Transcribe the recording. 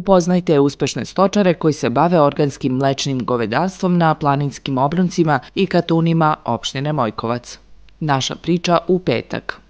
Upoznajte uspešne stočare koji se bave organskim mlečnim govedarstvom na planinskim obroncima i katunima opštine Mojkovac. Naša priča u petak.